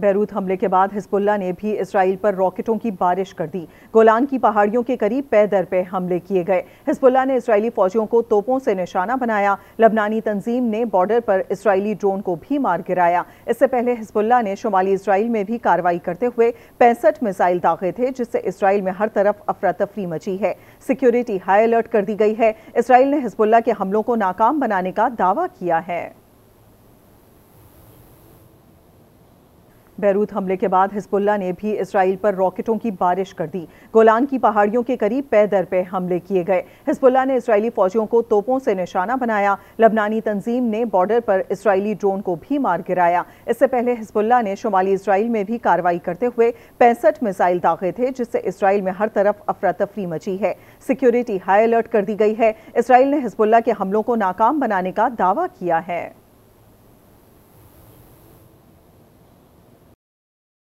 Beirut हमले के बाद हिजबुल्ला ने भी इसराइल पर रॉकेटों की बारिश कर दी गोलान की पहाड़ियों के करीब पे दर पे हमले किए गए हिजबुल्ला ने इसराइली फौजियों को तोपों से निशाना बनाया लबनानी तंजीम ने बॉर्डर पर इसराइली ड्रोन को भी मार गिराया इससे पहले हिजबुल्ला ने शुमाली इसराइल में भी कार्रवाई करते हुए पैंसठ मिसाइल दागे थे जिससे इसराइल में हर तरफ अफरा तफरी मची है सिक्योरिटी हाई अलर्ट कर दी गई है इसराइल ने हिजबुल्ला के हमलों को नाकाम बनाने का दावा किया है बैरूत हमले के बाद हिजबुल्ला ने भी इसराइल पर रॉकेटों की बारिश कर दी गोलान की पहाड़ियों के करीब पे दर पे हमले किए गए हिजबुल्ला ने इसराइली फौजियों को तोपों से निशाना बनाया लबनानी तंजीम ने बॉर्डर पर इसराइली ड्रोन को भी मार गिराया इससे पहले हिजबुल्ला ने शुमाली इसराइल में भी कार्रवाई करते हुए पैंसठ मिसाइल दागे थे जिससे इसराइल में हर तरफ अफरा तफरी मची है सिक्योरिटी हाई अलर्ट कर दी गई है इसराइल ने हिजबुल्ला के हमलों को नाकाम बनाने का दावा किया है